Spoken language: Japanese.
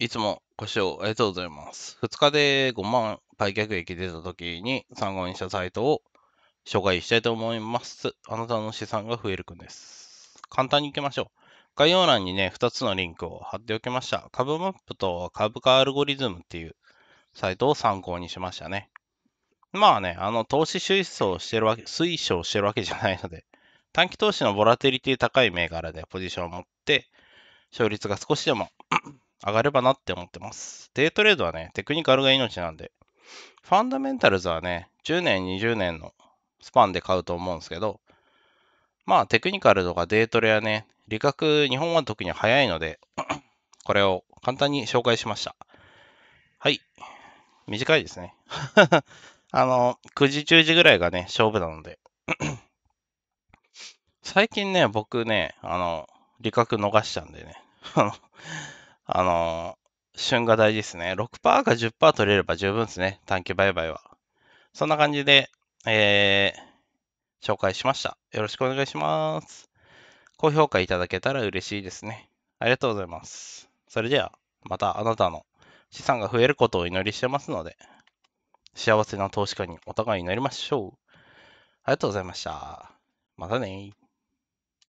いつもご視聴ありがとうございます。2日で5万売却益出た時に参考にしたサイトを紹介したいと思います。あなたの資産が増えるくんです。簡単に行きましょう。概要欄にね、2つのリンクを貼っておきました。株マップと株価アルゴリズムっていうサイトを参考にしましたね。まあね、あの、投資推奨してるわけ、推奨してるわけじゃないので、短期投資のボラテリティ高い銘柄でポジションを持って、勝率が少しでも上がればなって思ってます。デイトレードはね、テクニカルが命なんで、ファンダメンタルズはね、10年、20年のスパンで買うと思うんですけど、まあテクニカルとかデイトレはね、理学、日本は特に早いので、これを簡単に紹介しました。はい。短いですね。あの、9時、10時ぐらいがね、勝負なので。最近ね、僕ね、あの、理学逃しちゃうんでね。あの、あの、旬が大事ですね。6%か10%取れれば十分ですね。短期売買は。そんな感じで、えー、紹介しました。よろしくお願いします。高評価いただけたら嬉しいですね。ありがとうございます。それでは、またあなたの資産が増えることをお祈りしてますので、幸せな投資家にお互いになりましょう。ありがとうございました。またね